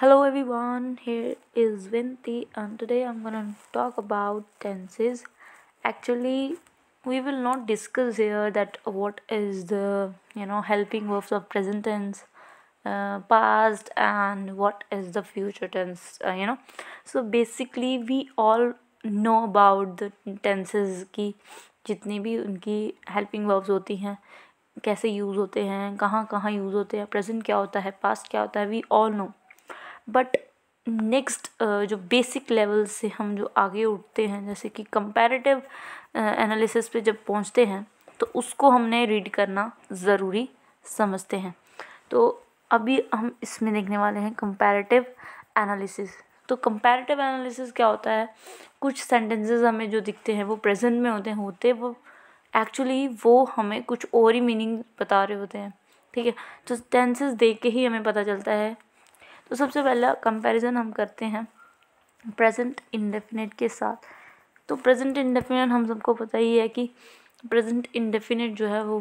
Hello everyone, here is Vinti and today I'm gonna talk about tenses. Actually, we will not discuss here that what is the you know helping verbs of present tense, uh, past and what is the future tense, uh, you know. So basically we all know about the tenses Ki जितनी भी unki helping verbs होती hain, kaise use hote hain, kaha कहाँ use hote hain. Present kya hota hai, past kya hota hai. We all know. But next uh, जो basic level से हम जो आगे उठते हैं जैसे कि कंपैरेटिव एनालिसिस uh, पे जब पहुंचते हैं तो उसको हमने रीड करना ज़रूरी समझते हैं तो अभी हम इसमें देखने वाले हैं कंपैरेटिव एनालिसिस तो कंपैरेटिव एनालिसिस क्या होता है कुछ सेंटेंसेस हमें जो दिखते हैं वो प्रेजेंट में होते हैं होते वो एक्चुअली वो हमें कुछ और ही मीनिंग बता रहे होते हैं ठीक है तो टेंसेस देख के ही हमें पता चलता है तो सबसे पहला कंपैरिजन हम करते हैं प्रेजेंट इंडेफिनेट के साथ तो प्रेजेंट इंडेफिनेट हम सबको पता ही है कि प्रेजेंट इंडेफिनेट जो है वो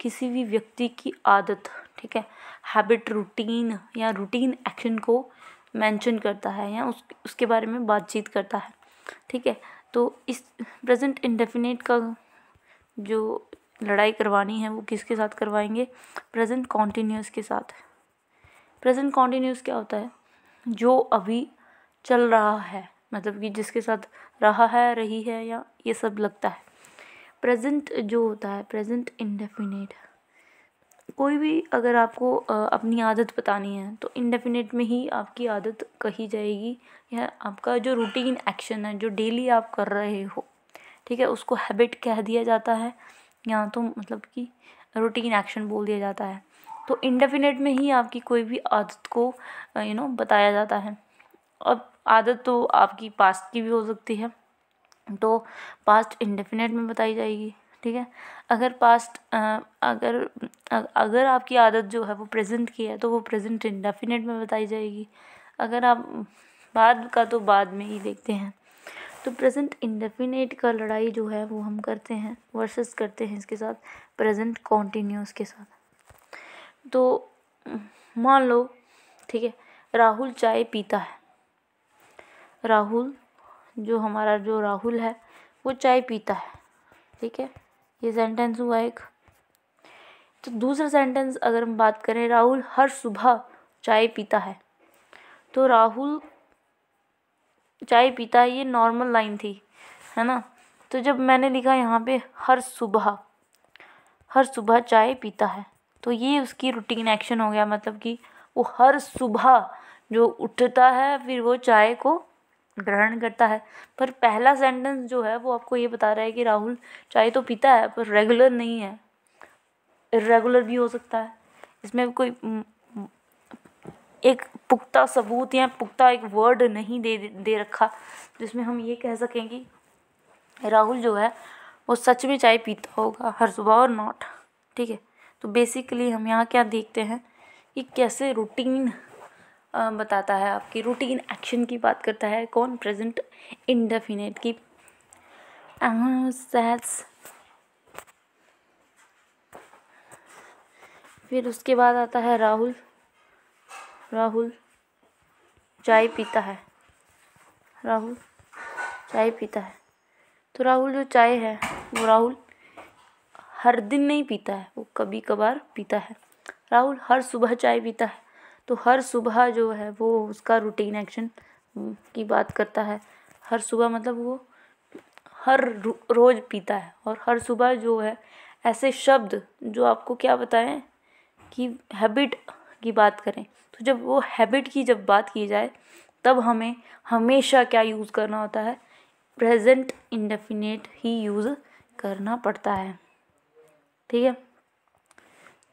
किसी भी व्यक्ति की आदत ठीक है हैबिट रूटीन या रूटीन एक्शन को मेंशन करता है या उस उसके बारे में बातचीत करता है ठीक है तो इस प्रेजेंट इंडेफिनेट का जो लड़ाई करवानी है वो किसके साथ करवाएंगे प्रेजेंट कॉन्टीन्यूस के साथ प्रेजेंट कॉन्टीन्यूस क्या होता है जो अभी चल रहा है मतलब कि जिसके साथ रहा है रही है या ये सब लगता है प्रेजेंट जो होता है प्रेजेंट इंडेफिनेट कोई भी अगर आपको अपनी आदत बतानी है तो इंडेफिनेट में ही आपकी आदत कही जाएगी या आपका जो रूटीन एक्शन है जो डेली आप कर रहे हो ठीक है उसको हैबिट कह दिया जाता है या तो मतलब कि रूटीन एक्शन बोल दिया जाता है तो इंडेफिनेट में ही आपकी कोई भी आदत को यू uh, नो बताया जाता है अब आदत तो आपकी पास्ट की भी हो सकती है तो पास्ट इंडेफिनेट में बताई जाएगी ठीक है अगर पास्ट uh, अगर अगर आपकी आदत जो है वो प्रेजेंट की है तो वो प्रेजेंट इंडेफिनेट में बताई जाएगी अगर आप बाद का तो बाद में ही देखते हैं तो प्रेजेंट इंडेफिनेट का लड़ाई जो है वो हम करते हैं वर्सेस करते हैं इसके साथ प्रेजेंट कॉन्टीन्यूस के साथ तो मान लो ठीक है राहुल चाय पीता है राहुल जो हमारा जो राहुल है वो चाय पीता है ठीक है ये सेंटेंस हुआ एक तो दूसरा सेंटेंस अगर हम बात करें राहुल हर सुबह चाय पीता है तो राहुल चाय पीता है ये नॉर्मल लाइन थी है ना तो जब मैंने लिखा यहाँ पे हर सुबह हर सुबह चाय पीता है तो ये उसकी रूटीन एक्शन हो गया मतलब कि वो हर सुबह जो उठता है फिर वो चाय को ग्रहण करता है पर पहला सेंटेंस जो है वो आपको ये बता रहा है कि राहुल चाय तो पीता है पर रेगुलर नहीं है इरेगुलर भी हो सकता है इसमें कोई एक पुख्ता सबूत या पुख्ता एक वर्ड नहीं दे दे रखा जिसमें हम ये कह सकें कि राहुल जो है वो सच में चाय पीता होगा हर सुबह और नॉट ठीक है तो बेसिकली हम यहाँ क्या देखते हैं कि कैसे रूटीन बताता है आपकी रूटीन एक्शन की बात करता है कौन प्रेजेंट इनडेफिनेट की फिर उसके बाद आता है राहुल राहुल चाय पीता है राहुल चाय पीता है तो राहुल जो चाय है वो राहुल हर दिन नहीं पीता है वो कभी कभार पीता है राहुल हर सुबह चाय पीता है तो हर सुबह जो है वो उसका रूटीन एक्शन हम्म, की बात करता है हर सुबह मतलब वो हर रोज़ पीता है और हर सुबह जो है ऐसे शब्द जो आपको क्या बताएं कि हैबिट की बात करें तो जब वो हैबिट की जब बात की जाए तब हमें हमेशा क्या यूज़ करना होता है प्रेजेंट इंडेफिनेट ही यूज़ करना पड़ता है ठीक है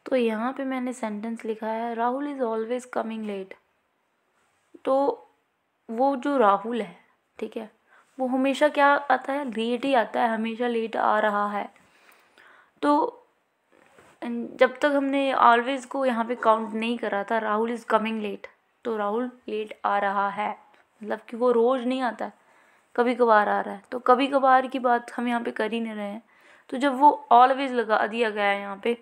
तो यहाँ पे मैंने सेंटेंस लिखा है Rahul is always coming late तो वो जो राहुल है ठीक है वो हमेशा क्या आता है लेट ही आता है हमेशा लेट आ रहा है तो जब तक हमने ऑलवेज को यहाँ पे काउंट नहीं करा था राहुल इज़ कमिंग लेट तो राहुल लेट आ रहा है मतलब कि वो रोज़ नहीं आता है कभी कभार आ रहा है तो कभी कभार की बात हम यहाँ पे कर ही नहीं रहे हैं तो जब वो ऑलवेज़ लगा दिया गया है यहाँ पे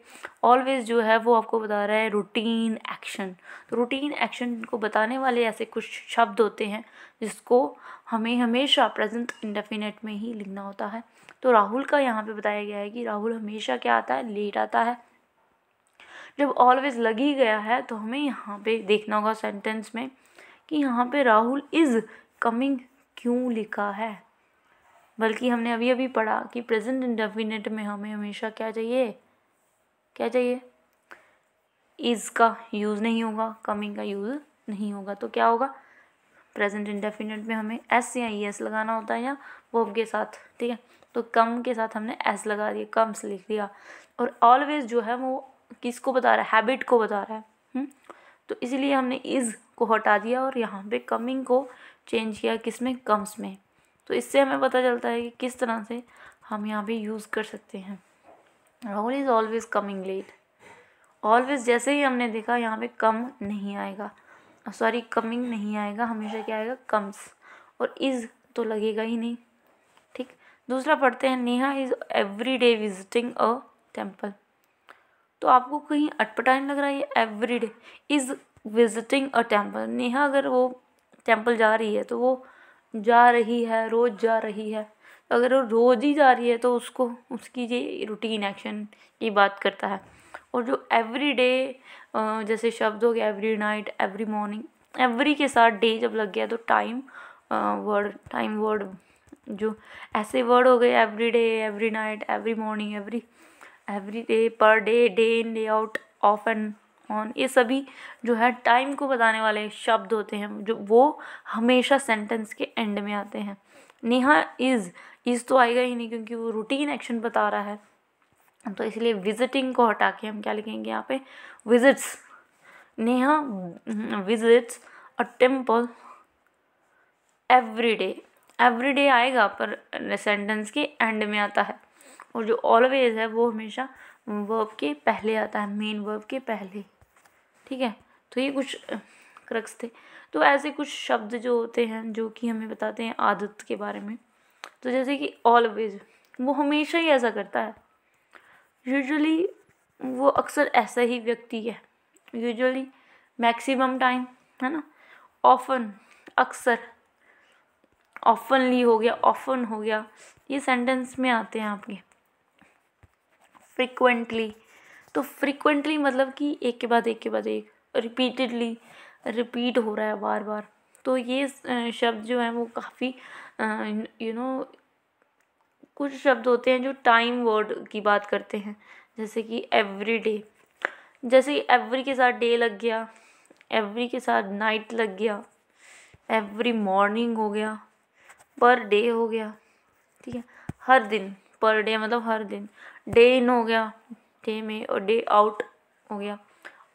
ऑलवेज़ जो है वो आपको बता रहा है रूटीन एक्शन तो रूटीन एक्शन को बताने वाले ऐसे कुछ शब्द होते हैं जिसको हमें हमेशा प्रेजेंट इंडेफिनेट में ही लिखना होता है तो राहुल का यहाँ पे बताया गया है कि राहुल हमेशा क्या आता है लेट आता है जब ऑलवेज़ लग ही गया है तो हमें यहाँ पे देखना होगा सेंटेंस में कि यहाँ पे राहुल इज़ कमिंग क्यों लिखा है बल्कि हमने अभी अभी पढ़ा कि प्रेजेंट इंडेफिनेट में हमें हमेशा क्या चाहिए क्या चाहिए इज़ का यूज़ नहीं होगा कमिंग का यूज़ नहीं होगा तो क्या होगा प्रेजेंट इंडेफिनेट में हमें एस या ई एस लगाना होता है या वो के साथ ठीक है तो कम के साथ हमने एस लगा दिया कम्स लिख दिया और ऑलवेज जो है वो किसको बता रहा है हैबिट को बता रहा है हुँ? हम्म? तो इसीलिए हमने इज़ को हटा दिया और यहाँ पे कमिंग को चेंज किया किस में कम्स में तो इससे हमें पता चलता है कि किस तरह से हम यहाँ पे यूज़ कर सकते हैं Rahul is always coming late always जैसे ही हमने देखा यहाँ पे कम नहीं आएगा सॉरी oh, कमिंग नहीं आएगा हमेशा क्या आएगा कम्स और इज़ तो लगेगा ही नहीं ठीक दूसरा पढ़ते हैं Neha is every day visiting a temple तो आपको कहीं अटपटा नहीं लग रहा है every day is visiting a temple Neha अगर वो टेम्पल जा रही है तो वो जा रही है रोज़ जा रही है तो अगर वो रोज़ ही जा रही है तो उसको उसकी ये रूटीन एक्शन की बात करता है और जो एवरी डे जैसे शब्द हो गया every night every morning every के साथ डे जब लग गया तो टाइम वर्ड टाइम वर्ड जो ऐसे वर्ड हो गए every day every night every morning every every day पर day day in day out off and on ये सभी जो है टाइम को बताने वाले शब्द होते हैं जो वो हमेशा सेंटेंस के एंड में आते हैं नेहा इज़ इज़ तो आएगा ही नहीं क्योंकि वो रूटीन एक्शन बता रहा है तो इसलिए विजिटिंग को हटा के हम क्या लिखेंगे यहाँ पे visits Neha visits a temple every day every day आएगा पर सेंटेंस के एंड में आता है और जो ऑलवेज है वो हमेशा वर्ब के पहले आता है मेन वर्ब के पहले ठीक है तो ये कुछ क्रक्स थे तो ऐसे कुछ शब्द जो होते हैं जो कि हमें बताते हैं आदत के बारे में तो जैसे कि ऑलवेज वो हमेशा ही ऐसा करता है यूजुअली वो अक्सर ऐसा ही व्यक्ति है यूजुअली मैक्सिमम टाइम है ना ऑफन अक्सर ऑफनली हो गया ऑफन हो गया ये सेंटेंस में आते हैं आपके फ्रिक्वेंटली तो फ्रिक्वेंटली मतलब कि एक के बाद एक के बाद एक रिपीटेडली रिपीट हो रहा है बार बार तो ये शब्द जो है वो काफ़ी यू नो कुछ शब्द होते हैं जो टाइम वर्ड की बात करते हैं जैसे कि एवरी डे जैसे एवरी के साथ डे लग गया एवरी के साथ नाइट लग गया एवरी मॉर्निंग हो गया पर डे हो गया ठीक है हर दिन पर डे मतलब हर दिन डे इन हो गया थे में और डे आउट हो गया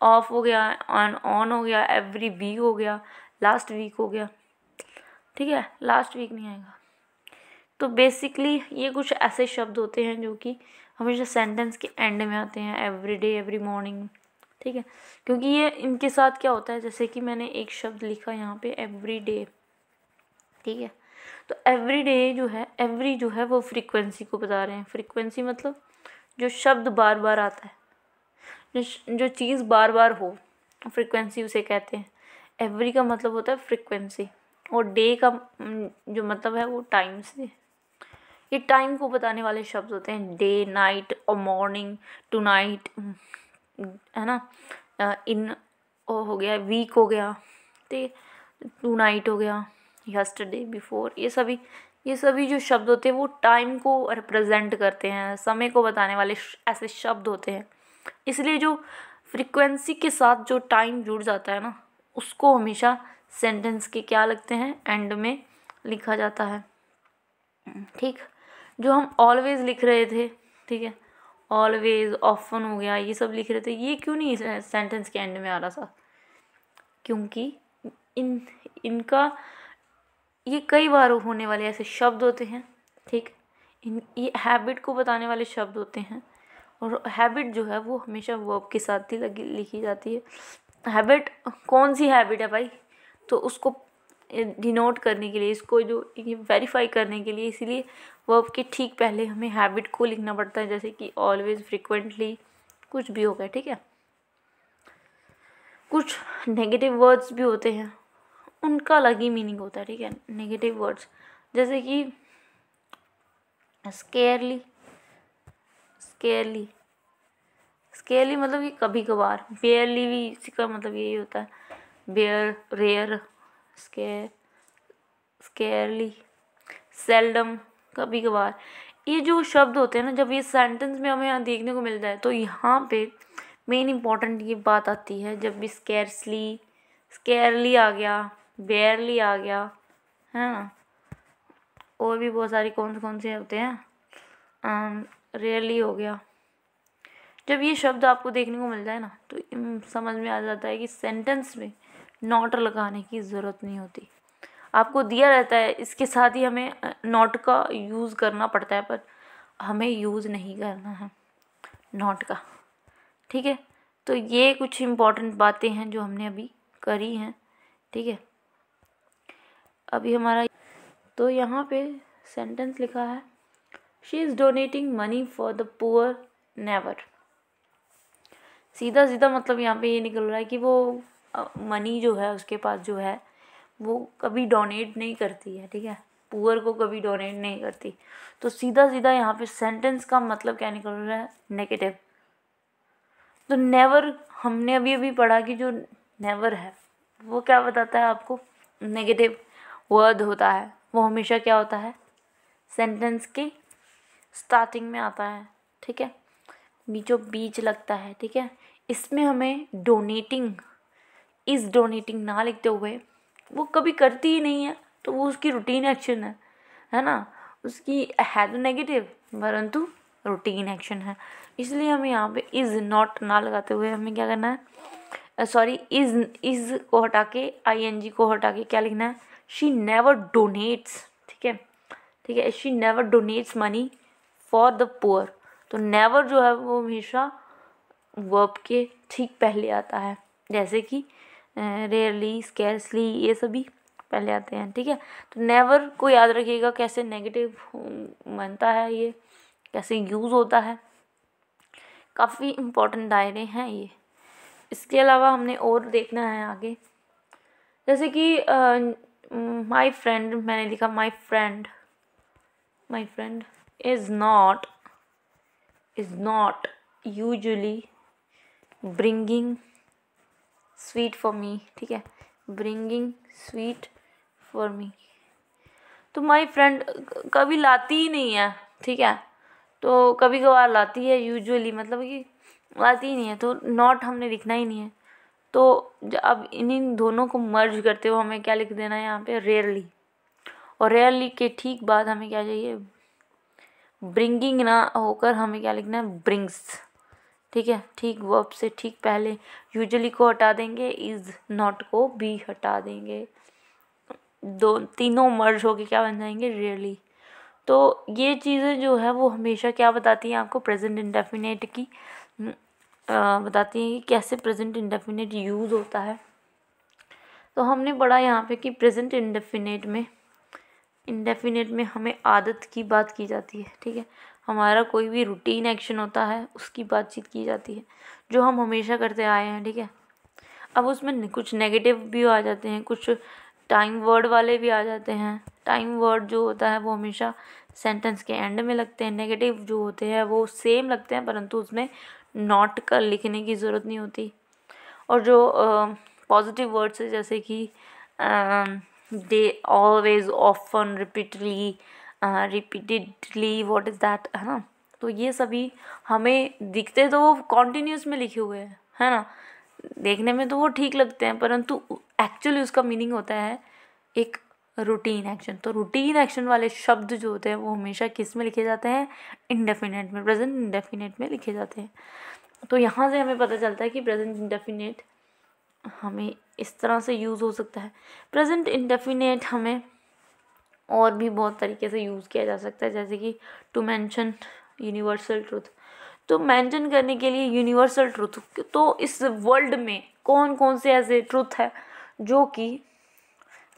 ऑफ हो गया ऑन ऑन हो गया एवरी वीक हो गया लास्ट वीक हो गया ठीक है लास्ट वीक नहीं आएगा तो बेसिकली ये कुछ ऐसे शब्द होते हैं जो कि हमेशा सेंटेंस के एंड में आते हैं एवरी डे एवरी मॉर्निंग ठीक है क्योंकि ये इनके साथ क्या होता है जैसे कि मैंने एक शब्द लिखा यहाँ पे एवरी डे ठीक है तो एवरी डे जो है एवरी जो है वो फ्रीक्वेंसी को बता रहे हैं फ्रीक्वेंसी मतलब जो शब्द बार बार आता है जो जो चीज़ बार बार हो फ्रिक्वेंसी उसे कहते हैं एवरी का मतलब होता है फ्रिक्वेंसी और डे का जो मतलब है वो टाइम से ये टाइम को बताने वाले शब्द होते हैं डे नाइट और मॉर्निंग टू नाइट है ना इन हो गया वीक हो गया तो टू नाइट हो गया यस्टरडे बिफोर ये सभी ये सभी जो शब्द होते हैं वो टाइम को रिप्रेजेंट करते हैं समय को बताने वाले ऐसे शब्द होते हैं इसलिए जो फ्रीक्वेंसी के साथ जो टाइम जुड़ जाता है ना उसको हमेशा सेंटेंस के क्या लगते हैं एंड में लिखा जाता है ठीक जो हम ऑलवेज लिख रहे थे ठीक है ऑलवेज ऑफन हो गया ये सब लिख रहे थे ये क्यों नहीं सेंटेंस के एंड में आ रहा था क्योंकि इन इनका ये कई बार होने वाले ऐसे शब्द होते हैं ठीक इन ये हैबिट को बताने वाले शब्द होते हैं और हैबिट जो है वो हमेशा वर्ब के साथ ही लगी लिखी जाती है हैबिट कौन सी हैबिट है भाई तो उसको डिनोट करने के लिए इसको जो वेरीफाई करने के लिए इसीलिए वर्ब के ठीक पहले हमें हैबिट को लिखना पड़ता है जैसे कि ऑलवेज फ्रिक्वेंटली कुछ भी हो गया ठीक है कुछ नेगेटिव वर्ड्स भी होते हैं उनका अलग ही मीनिंग होता है ठीक है नेगेटिव वर्ड्स जैसे कि स्केयरली स्केयरली स्केयरली मतलब कि कभी कभार बेयरली भी इसका मतलब यही होता है bare rare scare scarcely seldom कभी कभार ये जो शब्द होते हैं ना जब ये सेंटेंस में हमें यहाँ देखने को मिलता है तो यहाँ पे मेन इम्पॉर्टेंट ये बात आती है जब भी स्केयरसली स्केयरली आ गया बेयरली आ गया है ना और भी बहुत सारी कौन से कौन से होते हैं रेयरली um, हो गया जब ये शब्द आपको देखने को मिल जाए ना तो समझ में आ जाता है कि सेंटेंस में नॉट लगाने की ज़रूरत नहीं होती आपको दिया रहता है इसके साथ ही हमें नॉट का यूज़ करना पड़ता है पर हमें यूज़ नहीं करना है नॉट का ठीक है तो ये कुछ इम्पॉर्टेंट बातें हैं जो हमने अभी करी हैं ठीक है अभी हमारा तो यहाँ पे सेंटेंस लिखा है she is donating money for the poor never सीधा सीधा मतलब यहाँ पे ये निकल रहा है कि वो मनी जो है उसके पास जो है वो कभी डोनेट नहीं करती है ठीक है पुअर को कभी डोनेट नहीं करती तो सीधा सीधा यहाँ पे सेंटेंस का मतलब क्या निकल रहा है नेगेटिव तो नेवर हमने अभी अभी पढ़ा कि जो नेवर है वो क्या बताता है आपको नेगेटिव वर्ड होता है वो हमेशा क्या होता है सेंटेंस के स्टार्टिंग में आता है ठीक है बीचों बीच लगता है ठीक है इसमें हमें डोनेटिंग इस डोनेटिंग ना लिखते हुए वो कभी करती ही नहीं है तो वो उसकी रूटीन एक्शन है है ना उसकी है तो नेगेटिव परंतु रूटीन एक्शन है इसलिए हमें यहाँ पे इज़ नॉट ना लगाते हुए हमें क्या करना है सॉरी इज़ इज़ को हटा के आई एन जी को हटा के क्या लिखना है शी नेवर डोनेट्स ठीक है ठीक है she never donates money for the poor तो नेवर जो है वो हमेशा वर्ब के ठीक पहले आता है जैसे कि रेयरली स्केर्सली ये सभी पहले आते हैं ठीक है तो नेवर को याद रखिएगा कैसे नेगेटिव बनता है ये कैसे यूज़ होता है काफ़ी इम्पोर्टेंट दायरे हैं ये इसके अलावा हमने और देखना है आगे जैसे कि माई mm, फ्रेंड मैंने लिखा my friend my friend is not is not usually bringing sweet for me ठीक है ब्रिंगिंग स्वीट फॉर मी तो माई फ्रेंड कभी लाती ही नहीं है ठीक है तो कभी कभार लाती है यूजली मतलब कि लाती ही नहीं है तो नॉट हमने लिखना ही नहीं है तो अब इन दोनों को मर्ज करते हुए हमें क्या लिख देना है यहाँ पे रेयरली और रेयरली के ठीक बाद हमें क्या चाहिए ब्रिंगिंग ना होकर हमें क्या लिखना है ब्रिंग्स ठीक है ठीक वर्ब से ठीक पहले यूजली को हटा देंगे इज़ नॉट को भी हटा देंगे दो तीनों मर्ज होके क्या बन जाएंगे रेयरली तो ये चीज़ें जो है वो हमेशा क्या बताती हैं आपको प्रेजेंट इंडेफिनेट की बताती हैं कि कैसे प्रेजेंट इंडेफिनेट यूज़ होता है तो हमने पढ़ा यहाँ पे कि प्रेजेंट इंडेफिनेट में इंडेफिनेट में हमें आदत की बात की जाती है ठीक है हमारा कोई भी रूटीन एक्शन होता है उसकी बातचीत की जाती है जो हम हमेशा करते आए हैं ठीक है अब उसमें कुछ नेगेटिव भी आ जाते हैं कुछ टाइम वर्ड वाले भी आ जाते हैं टाइम वर्ड जो होता है वो हमेशा सेंटेंस के एंड में लगते हैं नेगेटिव जो होते हैं वो सेम लगते हैं परंतु उसमें नॉट का लिखने की ज़रूरत नहीं होती और जो पॉजिटिव वर्ड्स है जैसे कि दे always often repeatedly repeatedly what is that है ना तो ये सभी हमें दिखते तो वो कॉन्टीन्यूस में लिखे हुए हैं है ना देखने में तो वो ठीक लगते हैं परंतु एक्चुअली उसका मीनिंग होता है एक रूटीन एक्शन तो रूटीन एक्शन वाले शब्द जो होते हैं वो हमेशा किस में लिखे जाते हैं इंडेफिनेट में प्रेजेंट इंडेफिनेट में लिखे जाते हैं तो यहाँ से हमें पता चलता है कि प्रेजेंट इंडेफिनेट हमें इस तरह से यूज़ हो सकता है प्रेजेंट इंडेफिनेट हमें और भी बहुत तरीके से यूज़ किया जा सकता है जैसे कि टू मैंशन यूनिवर्सल ट्रूथ तो मैंशन करने के लिए यूनिवर्सल ट्रूथ तो इस वर्ल्ड में कौन कौन से ऐसे ट्रूथ है जो कि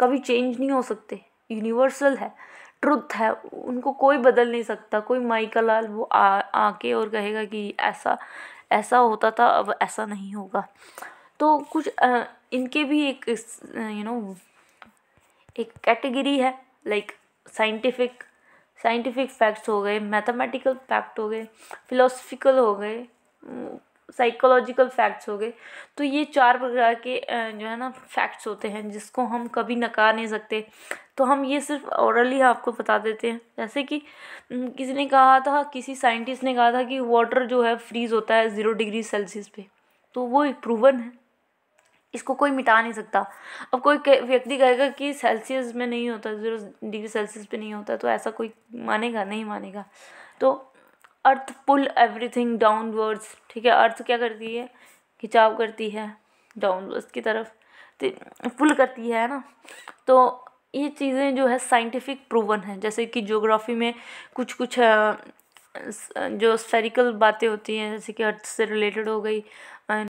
कभी चेंज नहीं हो सकते यूनिवर्सल है ट्रुथ है उनको कोई बदल नहीं सकता कोई माइकल लाल वो आ आके और कहेगा कि ऐसा ऐसा होता था अब ऐसा नहीं होगा तो कुछ आ, इनके भी एक यू नो एक कैटेगरी है लाइक साइंटिफिक साइंटिफिक फैक्ट्स हो गए मैथमेटिकल फैक्ट हो गए फिलोसफिकल हो गए साइकोलॉजिकल फैक्ट्स हो गए तो ये चार प्रकार के जो है ना फैक्ट्स होते हैं जिसको हम कभी नकार नहीं सकते तो हम ये सिर्फ औरली आपको बता देते हैं जैसे कि किसी ने कहा था किसी साइंटिस्ट ने कहा था कि वाटर जो है फ्रीज़ होता है ज़ीरो डिग्री सेल्सियस पे तो वो एक प्रूवन है इसको कोई मिटा नहीं सकता अब कोई व्यक्ति कहेगा कि सेल्सियस में नहीं होता ज़ीरो डिग्री सेल्सियस पे नहीं होता तो ऐसा कोई मानेगा नहीं मानेगा तो अर्थ पुल एवरीथिंग डाउनवर्ड्स ठीक है अर्थ क्या करती है खिंचाव करती है डाउनवर्ड्स की तरफ तो पुल करती है ना तो ये चीज़ें जो है साइंटिफिक प्रूवन है जैसे कि ज्योग्राफी में कुछ कुछ जो स्फेरिकल बातें होती हैं जैसे कि अर्थ से रिलेटेड हो गई